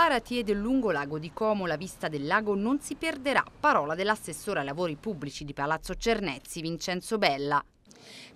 paratiede lungo lago di Como la vista del lago non si perderà, parola dell'assessore ai lavori pubblici di Palazzo Cernezzi Vincenzo Bella.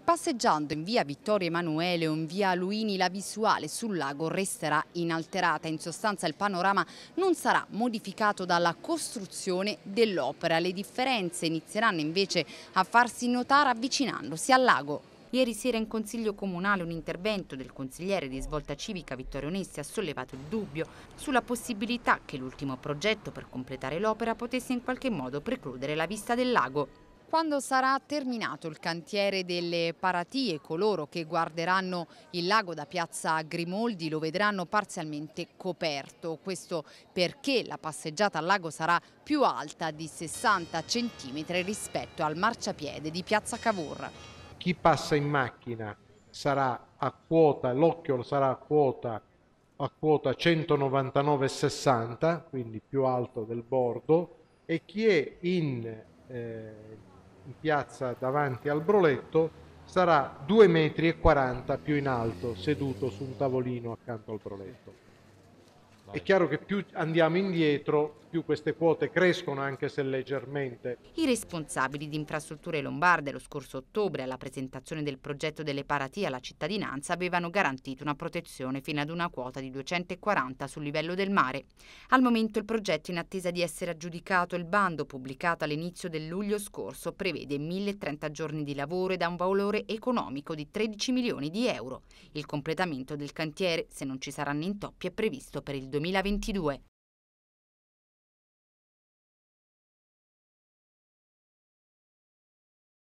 Passeggiando in via Vittorio Emanuele o in via Luini la visuale sul lago resterà inalterata, in sostanza il panorama non sarà modificato dalla costruzione dell'opera, le differenze inizieranno invece a farsi notare avvicinandosi al lago. Ieri sera in Consiglio Comunale un intervento del consigliere di Svolta Civica Vittorio Nessi ha sollevato il dubbio sulla possibilità che l'ultimo progetto per completare l'opera potesse in qualche modo precludere la vista del lago. Quando sarà terminato il cantiere delle paratie, coloro che guarderanno il lago da piazza Grimoldi lo vedranno parzialmente coperto. Questo perché la passeggiata al lago sarà più alta di 60 cm rispetto al marciapiede di piazza Cavour chi passa in macchina sarà a quota, l'occhio sarà a quota, a quota 199,60, quindi più alto del bordo, e chi è in, eh, in piazza davanti al broletto sarà 2,40 metri più in alto, seduto su un tavolino accanto al broletto. È chiaro che più andiamo indietro, più queste quote crescono anche se leggermente. I responsabili di infrastrutture lombarde lo scorso ottobre alla presentazione del progetto delle paratie alla cittadinanza avevano garantito una protezione fino ad una quota di 240 sul livello del mare. Al momento il progetto in attesa di essere aggiudicato il bando pubblicato all'inizio del luglio scorso prevede 1030 giorni di lavoro e da un valore economico di 13 milioni di euro. Il completamento del cantiere, se non ci saranno intoppi, è previsto per il 2022.